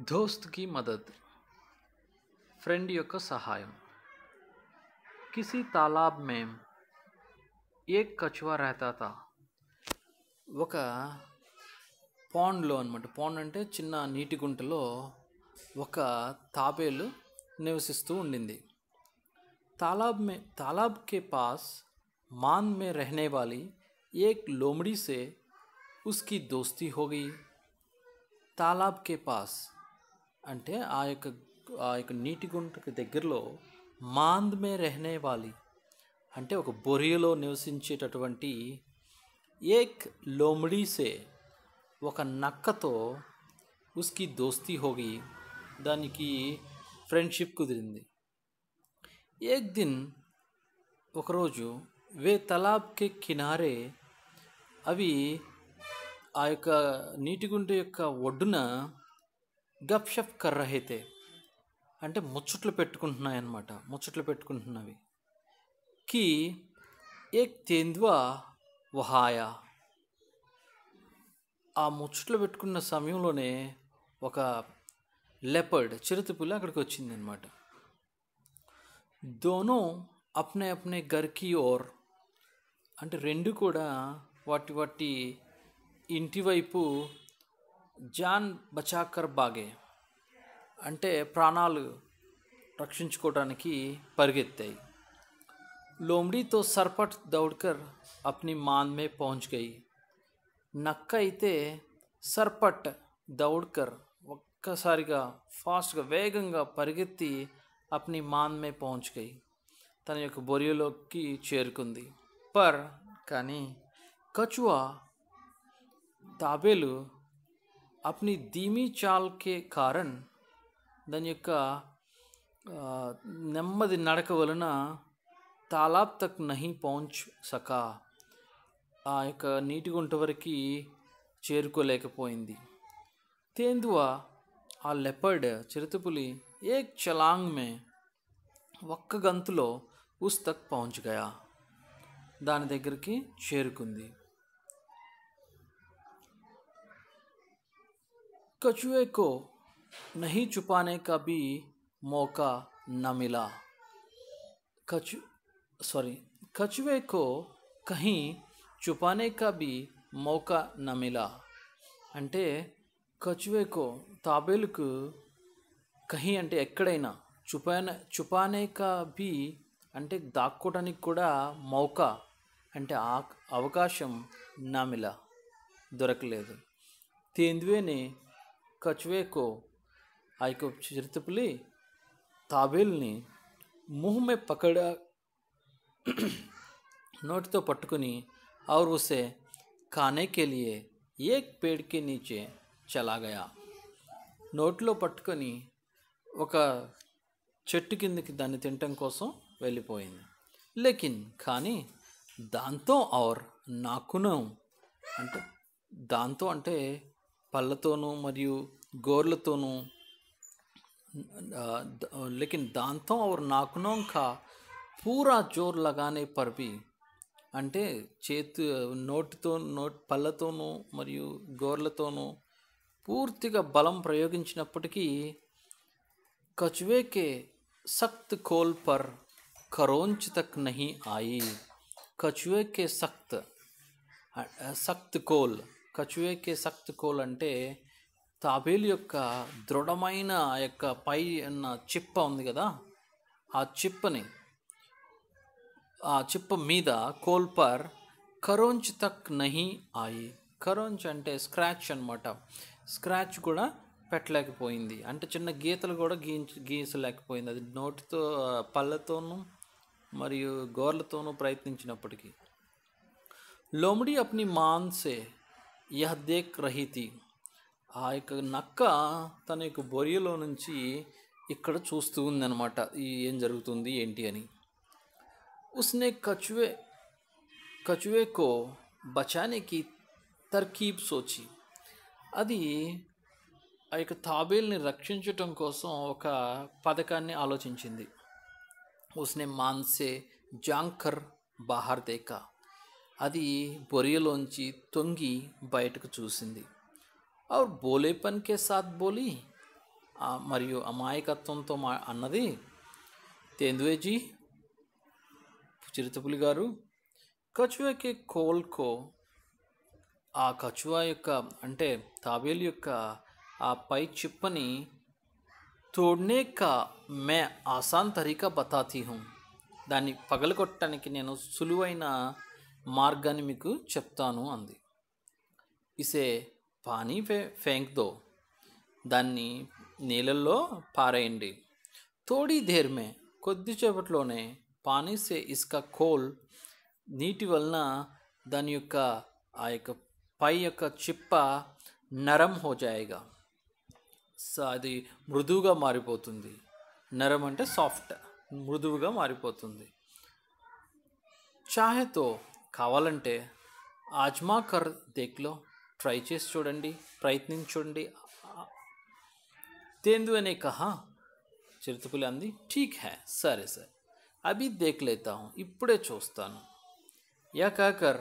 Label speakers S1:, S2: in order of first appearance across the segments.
S1: दोस्त की मदद फ्रेंड యొక్క సహాయం किसी तालाब में एक कछुआ रहता था ఒక పాండ్లో అనమాట పాండ్ అంటే చిన్న నీటి గుంటలో ఒక तालाब में तालाब के पास मान में रहने वाली एक लोमड़ी से उसकी दोस्ती हो गई तालाब के पास అంటే ఆ యొక్క ఆ యొక్క నీటి గుంటకి దగ్గరలో మాంద్ మే రెహనే వాలి అంటే ఒక బొరియలో నివసించేటటువంటి ఏక్ లోమ్డీసే ఒక నక్కతో ఉస్కి దోస్తీ హోగి దానికి ఫ్రెండ్షిప్ కుదిరింది ఏక్ దిన్ ఒకరోజు వే తలాబ్కి కినారే అవి ఆ యొక్క నీటిగుంట యొక్క ఒడ్డున గప్షప్ కర్రహైతే అంటే ముచ్చట్లు పెట్టుకుంటున్నాయి ముచ్చట్లు పెట్టుకుంటున్నవి కి ఏక్ తేంద్వా వహాయ ఆ ముచ్చట్లు పెట్టుకున్న సమయంలోనే ఒక లెపర్డ్ చిరుతపులి అక్కడికి వచ్చింది అనమాట దోనో అప్నే అప్నే గర్కి ఓర్ అంటే రెండు కూడా వాటి వాటి ఇంటి వైపు జాన్ బచాకర్ బాగే అంటే ప్రాణాలు రక్షించుకోవడానికి పరిగెత్తాయి లోమ్డీతో సర్పట్ దౌడ్కర్ అప్ని మాన్ మే में గయి నక్క అయితే సర్పట్ దౌడ్కర్ ఒక్కసారిగా ఫాస్ట్గా వేగంగా పరిగెత్తి అప్ని మే పహుంచ్ గయి తన యొక్క బొరియలోకి చేరుకుంది పర్ కానీ కచువా తాబేలు అప్ని धीमी చాల్ కే कारण దాని యొక్క నెమ్మది నడక వలన తాలాబ్ తక్ నహి పౌంచ్ సకా ఆ యొక్క నీటి గుంట వరకు చేరుకోలేకపోయింది తేందువా ఆ లెపర్డ్ చిరుతపులి ఏ చలాంగ్ మే ఒక్క గంతులో ఉస్ తక్ పౌంచ్ గయా దాని దగ్గరికి చేరుకుంది कछुए को नहीं छुपाने का भी मौका न मिला कछु सॉरी कछुए को कहीं छुपाने మౌకా నమిలా అంటే కచువేకో తాబేలుకు కహీ అంటే ఎక్కడైనా చుపాన చుపానే కా అంటే దాక్కోవడానికి కూడా మౌకా అంటే ఆ అవకాశం నమిలా దొరకలేదు తేందువేనే कछुए को आयकूब चिरतपली తాబేల్ ని ముహమే పకడ నోటితో పట్టుకుని और उसे खाने के लिए एक पेड़ के नीचे నోట్లో పట్టుకొని ఒక చెట్టు కిందకి దాన్ని తినటం కోసం వెళ్ళిపోయింది లేకిన్ కానీ దాంతో ఆర్ నాకును అంటే దాంతో అంటే పళ్ళతోనూ మరియు గోర్లతోనూ లేకిన్ దాంతో అవరు నాకునో का పూరా जोर लगाने पर అంటే చేతి నోటితో నోట్ పళ్ళతోనూ మరియు గోర్లతోనూ పూర్తిగా బలం ప్రయోగించినప్పటికీ కచువేకే సక్త్ కోల్ పర్ కరోంచితక్ తక్ నహి ఆయి కచువేకే సక్త్ సక్త్ కోల్ కే సక్త్ కోల్ అంటే తాబేలు యొక్క దృఢమైన యొక్క పై అన్న చిప్ప ఉంది కదా ఆ చిప్పని ఆ చిప్ప మీద కోల్పర్ కరోంచ్ తక్ నహి ఆయి కరోంచ్ అంటే స్క్రాచ్ అనమాట స్క్రాచ్ కూడా పెట్టలేకపోయింది అంటే చిన్న గీతలు కూడా గీ గీయించలేకపోయింది అది నోటితో పళ్ళతోనూ మరియు గోర్లతోనూ ప్రయత్నించినప్పటికీ లోమడి అప్ని మాన్సే యహ దేక్ రహితి ఆ యొక్క నక్క తన యొక్క బొరియలో నుంచి ఇక్కడ చూస్తూ ఉందన్నమాట ఈ ఏం జరుగుతుంది ఏంటి అని ఉస్నే కచువే కచువే కో బచానేకి తర్కీబ్ సోచి అది ఆ యొక్క తాబేల్ని రక్షించటం కోసం ఒక పథకాన్ని ఆలోచించింది ఉస్నే మాన్సే జాంకర్ బహార్దేకా అది బొరియలోంచి తొంగి బయటకు చూసింది ఆవిడ బోలే పనికే సాత్ బోలి మరియు అమాయకత్వంతో మా అన్నది తేందువేజీ చిరుతపులి గారు కచువాకే కోల్కో ఆ కచువా యొక్క అంటే తాబేలు యొక్క ఆ పై చిప్పని తోడ్నే కా మే ఆసాన్ బతాతీహం దాన్ని పగలగొట్టడానికి నేను సులువైన మార్గాన్ని మీకు చెప్తాను అంది ఇసే పానీ ఫే ఫేంక్దో దాన్ని నీళ్ళల్లో పారేయండి తోడీ ధీర్మే కొద్దిసేపట్లోనే పానీసే ఇసుక కోల్ నీటి వలన దాని యొక్క ఆ యొక్క పై యొక్క చిప్ప నరం హోజాయిగా అది మృదువుగా మారిపోతుంది నరం అంటే సాఫ్ట్ మృదువుగా మారిపోతుంది చాహెతో కావాలంటే ఆజ్మా కర్ దేక్లో ట్రై చేసి చూడండి ప్రయత్నించండి తేందు అనే కహా చిరుతపులి ఠీక్ హ్యా సరే సార్ అభి దేక్ ఇప్పుడే చూస్తాను యా కాకర్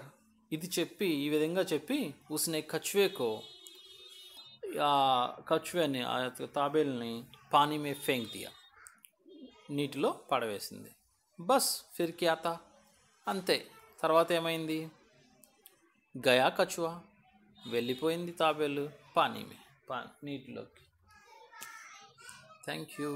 S1: ఇది చెప్పి ఈ విధంగా చెప్పి ఉస్నే కచ్వేకో ఆ కచ్వేని ఆ తాబేల్ని పానీ మే ఫేంక్ దియా నీటిలో పడవేసింది బస్ ఫిర్కి ఆతా అంతే తర్వాత ఏమైంది గయా కచువా వెళ్ళిపోయింది తాబేలు పానీమే పా నీటిలోకి థ్యాంక్ యూ